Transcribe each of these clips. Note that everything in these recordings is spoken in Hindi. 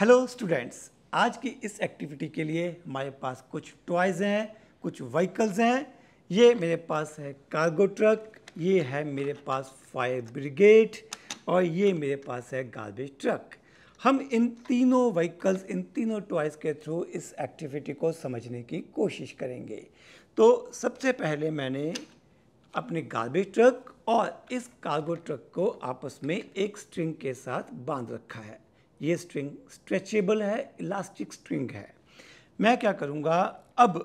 हेलो स्टूडेंट्स आज की इस एक्टिविटी के लिए हमारे पास कुछ टॉयज़ हैं कुछ व्हीकल्स हैं ये मेरे पास है कार्गो ट्रक ये है मेरे पास फायर ब्रिगेड और ये मेरे पास है गार्बेज ट्रक हम इन तीनों व्हीकल्स इन तीनों टॉयज़ के थ्रू इस एक्टिविटी को समझने की कोशिश करेंगे तो सबसे पहले मैंने अपने गार्बेज ट्रक और इस कार्गो ट्रक को आपस में एक स्ट्रिंग के साथ बांध रखा है ये स्ट्रिंग स्ट्रेचेबल है इलास्टिक स्ट्रिंग है मैं क्या करूँगा अब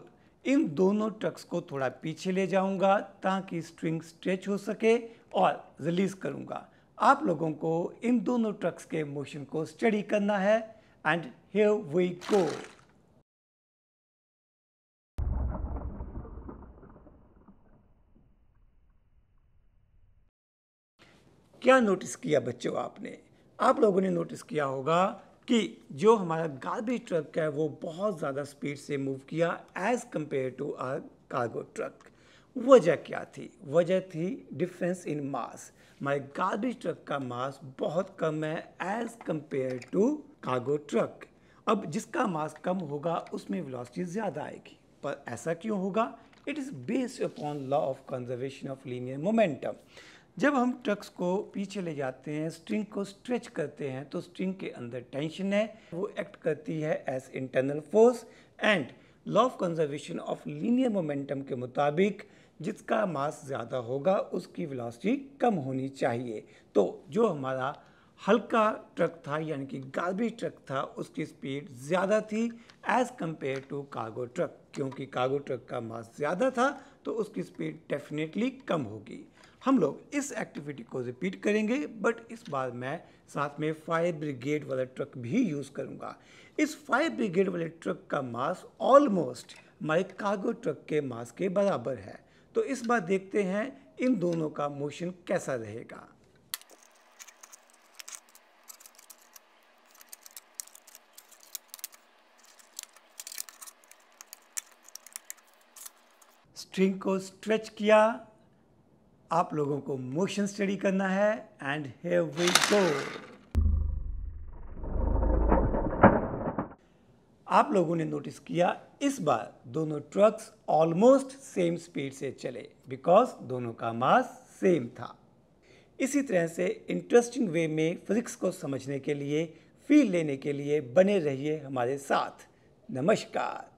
इन दोनों ट्रक्स को थोड़ा पीछे ले जाऊँगा ताकि स्ट्रिंग स्ट्रेच हो सके और रिलीज़ करूँगा आप लोगों को इन दोनों ट्रक्स के मोशन को स्टडी करना है एंड हेव वी गो क्या नोटिस किया बच्चों आपने आप लोगों ने नोटिस किया होगा कि जो हमारा गार्बेज ट्रक है वो बहुत ज़्यादा स्पीड से मूव किया as compare to our cargo truck वजह क्या थी वजह थी difference in mass my garbage truck का मास बहुत कम है as compare to cargo truck अब जिसका मास कम होगा उसमें वेलोसिटी ज़्यादा आएगी पर ऐसा क्यों होगा it is based upon law of conservation of linear momentum जब हम ट्रक्स को पीछे ले जाते हैं स्ट्रिंग को स्ट्रेच करते हैं तो स्ट्रिंग के अंदर टेंशन है वो एक्ट करती है as internal force and law of conservation of linear momentum के मुताबिक जिसका मास ज़्यादा होगा उसकी वेलोसिटी कम होनी चाहिए तो जो हमारा हल्का ट्रक था यानी कि गार्बेज ट्रक था उसकी स्पीड ज़्यादा थी as compare to cargo truck क्योंकि कार्गो ट्रक का मास ज़्यादा था तो उसकी स्पीड डेफिनेटली कम होगी हम लोग इस एक्टिविटी को रिपीट करेंगे बट इस बार मैं साथ में फायर ब्रिगेड वाला ट्रक भी यूज़ करूँगा इस फायर ब्रिगेड वाले ट्रक का मास ऑलमोस्ट हमारे कार्गो ट्रक के मास के बराबर है तो इस बार देखते हैं इन दोनों का मोशन कैसा रहेगा स्ट्रिंग को स्ट्रेच किया आप लोगों को मोशन स्टडी करना है एंड वी गो आप लोगों ने नोटिस किया इस बार दोनों ट्रक्स ऑलमोस्ट सेम स्पीड से चले बिकॉज दोनों का मास सेम था इसी तरह से इंटरेस्टिंग वे में फिजिक्स को समझने के लिए फील लेने के लिए बने रहिए हमारे साथ नमस्कार